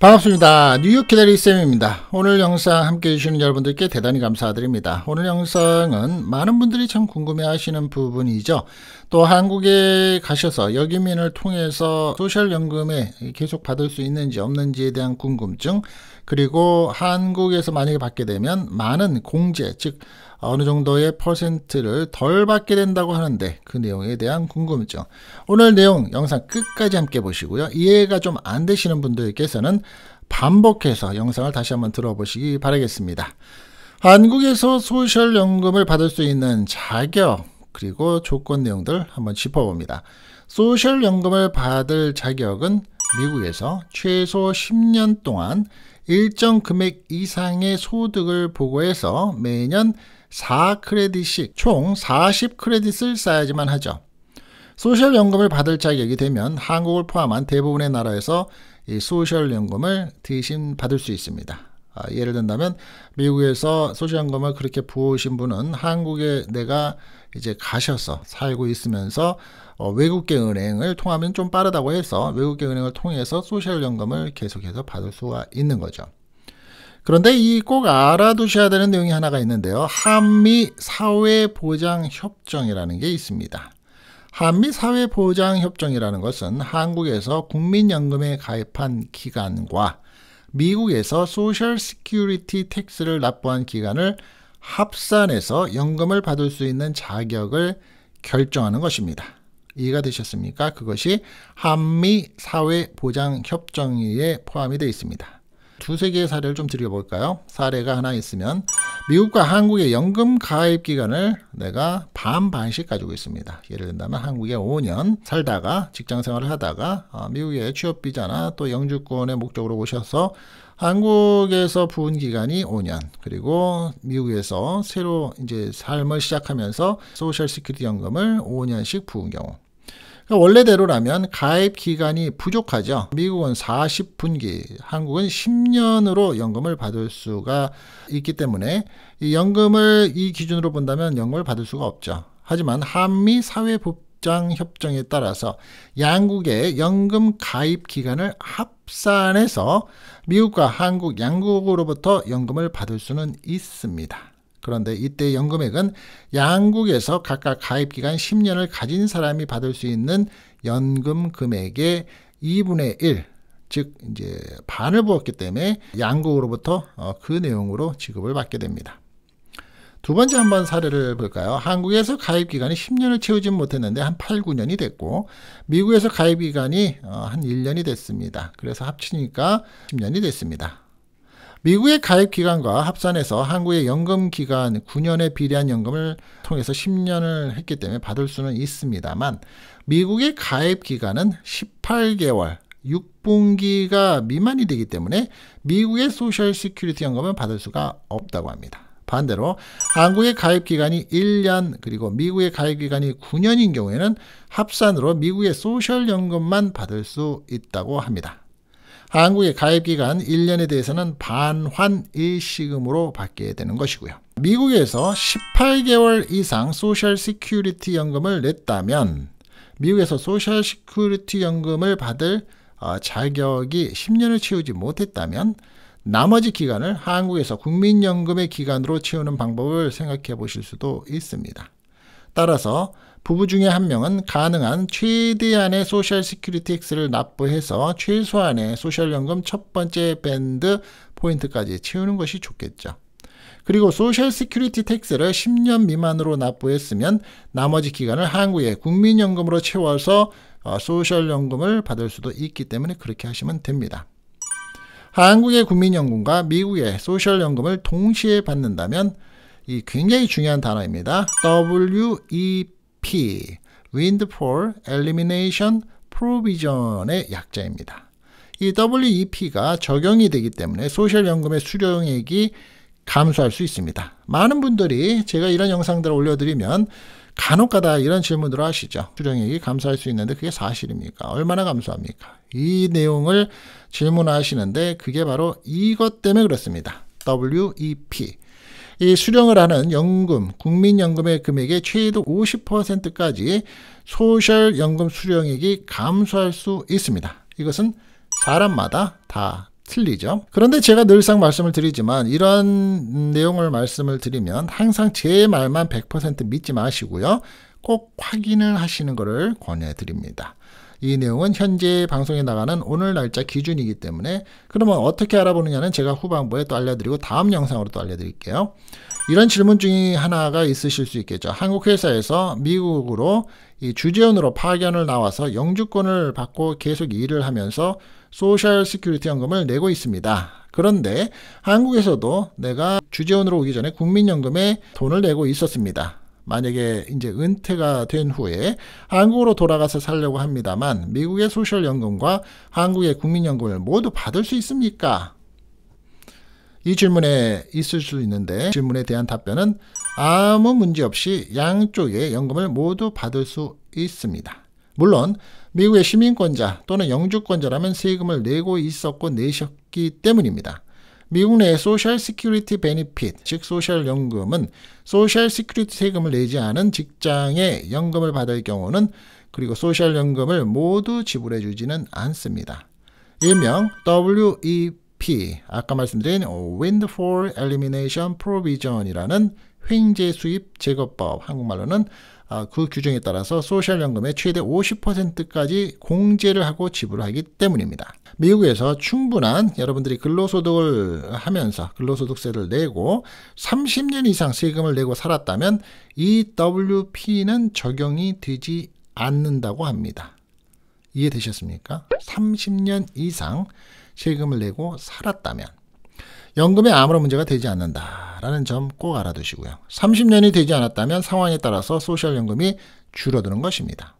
반갑습니다. 뉴욕 기다리 쌤입니다. 오늘 영상 함께 해주시는 여러분들께 대단히 감사드립니다. 오늘 영상은 많은 분들이 참 궁금해하시는 부분이죠. 또 한국에 가셔서 여기민을 통해서 소셜연금에 계속 받을 수 있는지 없는지에 대한 궁금증 그리고 한국에서 만약에 받게 되면 많은 공제, 즉 어느 정도의 퍼센트를 덜 받게 된다고 하는데 그 내용에 대한 궁금증. 오늘 내용 영상 끝까지 함께 보시고요. 이해가 좀 안 되시는 분들께서는 반복해서 영상을 다시 한번 들어보시기 바라겠습니다. 한국에서 소셜연금을 받을 수 있는 자격, 그리고 조건 내용들 한번 짚어봅니다. 소셜연금을 받을 자격은 미국에서 최소 10년 동안 일정 금액 이상의 소득을 보고해서 매년 4크레딧씩 총 40크레딧을 쌓아야지만 하죠. 소셜연금을 받을 자격이 되면 한국을 포함한 대부분의 나라에서 이 소셜연금을 대신 받을 수 있습니다. 아, 예를 든다면 미국에서 소시한금을 그렇게 부으신 분은 한국에 내가 이제 가셔서 살고 있으면서 어, 외국계 은행을 통하면 좀 빠르다고 해서 외국계 은행을 통해서 소셜연금을 계속해서 받을 수가 있는 거죠. 그런데 이 꼭 알아두셔야 되는 내용이 하나가 있는데요. 한미 사회보장협정이라는 게 있습니다. 한미 사회보장협정이라는 것은 한국에서 국민연금에 가입한 기관과 미국에서 소셜 시큐리티 텍스를 납부한 기간을 합산해서 연금을 받을 수 있는 자격을 결정하는 것입니다. 이해가 되셨습니까? 그것이 한미 사회보장협정에 포함이 되어 있습니다. 두세 개의 사례를 좀 드려볼까요? 사례가 하나 있으면 미국과 한국의 연금 가입 기간을 내가 반반씩 가지고 있습니다. 예를 든다면 한국에 5년 살다가 직장 생활을 하다가 어, 미국의 취업 비자나 또 영주권의 목적으로 오셔서 한국에서 부은 기간이 5년 그리고 미국에서 새로 이제 삶을 시작하면서 소셜 시큐리티 연금을 5년씩 부은 경우 그러니까 원래대로라면 가입 기간이 부족하죠. 미국은 40분기, 한국은 10년으로 연금을 받을 수가 있기 때문에 이 연금을 이 기준으로 본다면 연금을 받을 수가 없죠. 하지만 한미 사회법 장 협정에 따라서 양국의 연금 가입 기간을 합산해서 미국과 한국 양국으로부터 연금을 받을 수는 있습니다. 그런데 이때 연금액은 양국에서 각각 가입 기간 10년을 가진 사람이 받을 수 있는 연금 금액의 2분의 1, 즉 이제 반을 부었기 때문에 양국으로부터 어, 그 내용으로 지급을 받게 됩니다. 두 번째 한번 사례를 볼까요? 한국에서 가입 기간이 10년을 채우진 못했는데 한 8, 9년이 됐고 미국에서 가입 기간이 어, 한 1년이 됐습니다. 그래서 합치니까 10년이 됐습니다. 미국의 가입 기간과 합산해서 한국의 연금 기간 9년에 비례한 연금을 통해서 10년을 했기 때문에 받을 수는 있습니다만 미국의 가입 기간은 18개월 6분기가 미만이 되기 때문에 미국의 소셜 시큐리티 연금은 받을 수가 없다고 합니다. 반대로 한국의 가입 기간이 1년 그리고 미국의 가입 기간이 9년인 경우에는 합산으로 미국의 소셜 연금만 받을 수 있다고 합니다. 한국의 가입기간 1년에 대해서는 반환 일시금으로 받게 되는 것이고요. 미국에서 18개월 이상 소셜 시큐리티 연금을 냈다면 미국에서 소셜 시큐리티 연금을 받을 어, 자격이 10년을 채우지 못했다면 나머지 기간을 한국에서 국민연금의 기간으로 채우는 방법을 생각해 보실 수도 있습니다. 따라서 부부 중에 한 명은 가능한 최대한의 소셜 시큐리티 X를 납부해서 최소한의 소셜연금 첫 번째 밴드 포인트까지 채우는 것이 좋겠죠. 그리고 소셜 시큐리티 텍스를 10년 미만으로 납부했으면 나머지 기간을 한국의 국민연금으로 채워서 어, 소셜연금을 받을 수도 있기 때문에 그렇게 하시면 됩니다. 한국의 국민연금과 미국의 소셜연금을 동시에 받는다면 이 굉장히 중요한 단어입니다. WEP P. Windfall Elimination Provision의 약자입니다. 이 WEP가 적용이 되기 때문에 소셜연금의 수령액이 감소할 수 있습니다. 많은 분들이 제가 이런 영상들을 올려드리면 간혹가다 이런 질문들을 하시죠. 수령액이 감소할 수 있는데 그게 사실입니까? 얼마나 감소합니까? 이 내용을 질문하시는데 그게 바로 이것 때문에 그렇습니다. WEP 이 수령을 하는 연금, 국민연금의 금액의 최소 50%까지 소셜연금 수령액이 감소할 수 있습니다. 이것은 사람마다 다 틀리죠. 그런데 제가 늘상 말씀을 드리지만 이러한 내용을 말씀을 드리면 항상 제 말만 100% 믿지 마시고요. 꼭 확인을 하시는 것을 권해드립니다. 이 내용은 현재 방송에 나가는 오늘 날짜 기준이기 때문에 그러면 어떻게 알아보느냐는 제가 후반부에 또 알려드리고 다음 영상으로 또 알려드릴게요. 이런 질문 중에 하나가 있으실 수 있겠죠. 한국 회사에서 미국으로 이 주재원으로 파견을 나와서 영주권을 받고 계속 일을 하면서 소셜 시큐리티 연금을 내고 있습니다. 그런데 한국에서도 내가 주재원으로 오기 전에 국민연금에 돈을 내고 있었습니다. 만약에 이제 은퇴가 된 후에 한국으로 돌아가서 살려고 합니다만 미국의 소셜연금과 한국의 국민연금을 모두 받을 수 있습니까? 이 질문에 있을 수 있는데 질문에 대한 답변은 아무 문제 없이 양쪽의 연금을 모두 받을 수 있습니다. 물론 미국의 시민권자 또는 영주권자라면 세금을 내고 있었고 내셨기 때문입니다. 미국 내 소셜 시큐리티 베니핏, 즉 소셜 연금은 소셜 시큐리티 세금을 내지 않은 직장에 연금을 받을 경우는 그리고 소셜 연금을 모두 지불해 주지는 않습니다. 일명 WEP, 아까 말씀드린 Windfall Elimination Provision이라는 횡재 수입 제거법, 한국말로는 아, 그 규정에 따라서 소셜연금의 최대 50%까지 공제를 하고 지불하기 때문입니다. 미국에서 충분한 여러분들이 근로소득을 하면서 근로소득세를 내고 30년 이상 세금을 내고 살았다면 EWP는 적용이 되지 않는다고 합니다. 이해되셨습니까? 30년 이상 세금을 내고 살았다면 연금에 아무런 문제가 되지 않는다라는 점 꼭 알아두시고요. 30년이 되지 않았다면 상황에 따라서 소셜연금이 줄어드는 것입니다.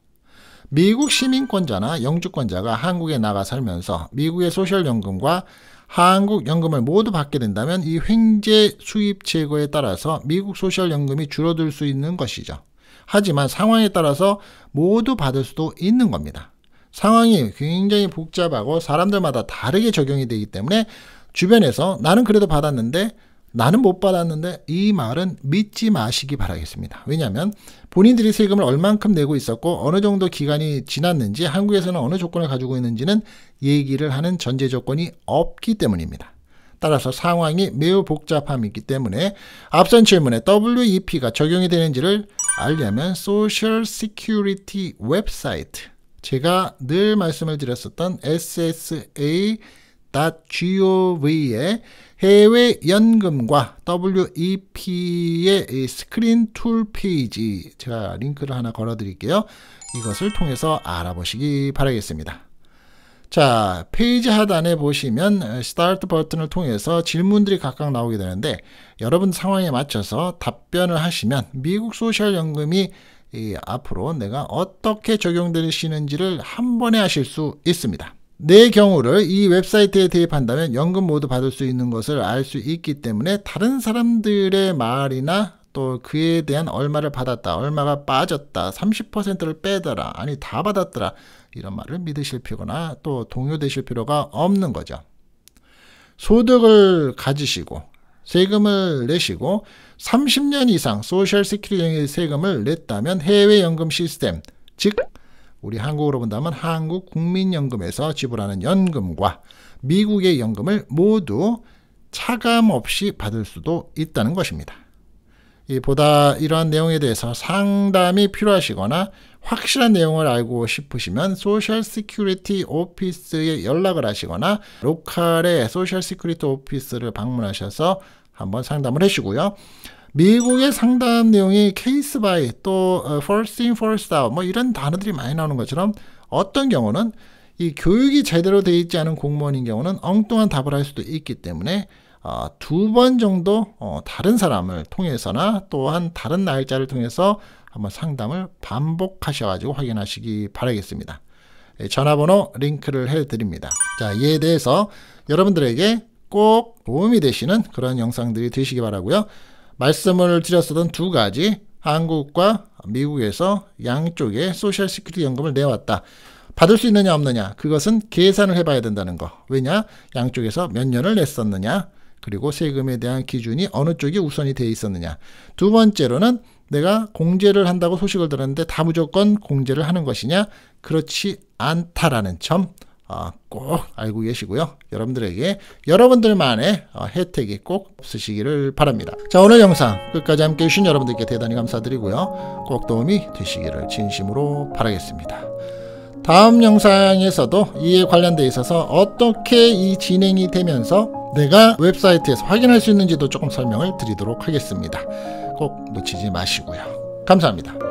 미국 시민권자나 영주권자가 한국에 나가 살면서 미국의 소셜연금과 한국연금을 모두 받게 된다면 이 횡재 수입 제거에 따라서 미국 소셜연금이 줄어들 수 있는 것이죠. 하지만 상황에 따라서 모두 받을 수도 있는 겁니다. 상황이 굉장히 복잡하고 사람들마다 다르게 적용이 되기 때문에 주변에서 나는 그래도 받았는데 나는 못 받았는데 이 말은 믿지 마시기 바라겠습니다. 왜냐하면 본인들이 세금을 얼만큼 내고 있었고 어느 정도 기간이 지났는지 한국에서는 어느 조건을 가지고 있는지는 얘기를 하는 전제 조건이 없기 때문입니다. 따라서 상황이 매우 복잡함이기 때문에 앞선 질문에 WEP가 적용이 되는지를 알려면 Social Security 웹사이트 제가 늘 말씀을 드렸었던 s s a g o v 의 해외 연금과 WEP의 스크린 툴 페이지 제가 링크를 하나 걸어 드릴게요. 이것을 통해서 알아보시기 바라겠습니다. 자, 페이지 하단에 보시면 start 버튼을 통해서 질문들이 각각 나오게 되는데 여러분 상황에 맞춰서 답변을 하시면 미국 소셜연금이 이 앞으로 내가 어떻게 적용되시는지를 한 번에 하실 수 있습니다. 내 경우를 이 웹사이트에 대입한다면 연금 모두 받을 수 있는 것을 알 수 있기 때문에 다른 사람들의 말이나 또 그에 대한 얼마를 받았다, 얼마가 빠졌다, 30%를 빼더라, 아니 다 받았더라 이런 말을 믿으실 필요나 또 동요되실 필요가 없는 거죠. 소득을 가지시고 세금을 내시고 30년 이상 소셜 시큐리티 세금을 냈다면 해외 연금 시스템, 즉 우리 한국으로 본다면 한국 국민연금에서 지불하는 연금과 미국의 연금을 모두 차감 없이 받을 수도 있다는 것입니다. 보다 이러한 내용에 대해서 상담이 필요하시거나 확실한 내용을 알고 싶으시면 소셜 시큐리티 오피스에 연락을 하시거나 로컬의 소셜 시큐리티 오피스를 방문하셔서 한번 상담을 해주고요. 미국의 상담 내용이 케이스 바이 또 어, f 스 r s t in f i 뭐 이런 단어들이 많이 나오는 것처럼 어떤 경우는 이 교육이 제대로 되어 있지 않은 공무원인 경우는 엉뚱한 답을 할 수도 있기 때문에 어, 두번 정도 어, 다른 사람을 통해서나 또한 다른 날짜를 통해서 한번 상담을 반복하셔가지고 확인하시기 바라겠습니다. 예, 전화번호 링크를 해드립니다. 자, 이에 대해서 여러분들에게 꼭 도움이 되시는 그런 영상들이 되시기 바라고요. 말씀을 드렸었던 두 가지 한국과 미국에서 양쪽에 소셜 시큐리티 연금을 내왔다. 받을 수 있느냐 없느냐 그것은 계산을 해봐야 된다는 거. 왜냐 양쪽에서 몇 년을 냈었느냐 그리고 세금에 대한 기준이 어느 쪽이 우선이 돼 있었느냐. 두 번째로는 내가 공제를 한다고 소식을 들었는데 다 무조건 공제를 하는 것이냐? 그렇지 않다라는 점. 아, 꼭 알고 계시고요. 여러분들에게 여러분들만의 어, 혜택이 꼭 없으시기를 바랍니다. 자, 오늘 영상 끝까지 함께 해주신 여러분들께 대단히 감사드리고요. 꼭 도움이 되시기를 진심으로 바라겠습니다. 다음 영상에서도 이에 관련돼 있어서 어떻게 이 진행이 되면서 내가 웹사이트에서 확인할 수 있는지도 조금 설명을 드리도록 하겠습니다. 꼭 놓치지 마시고요. 감사합니다.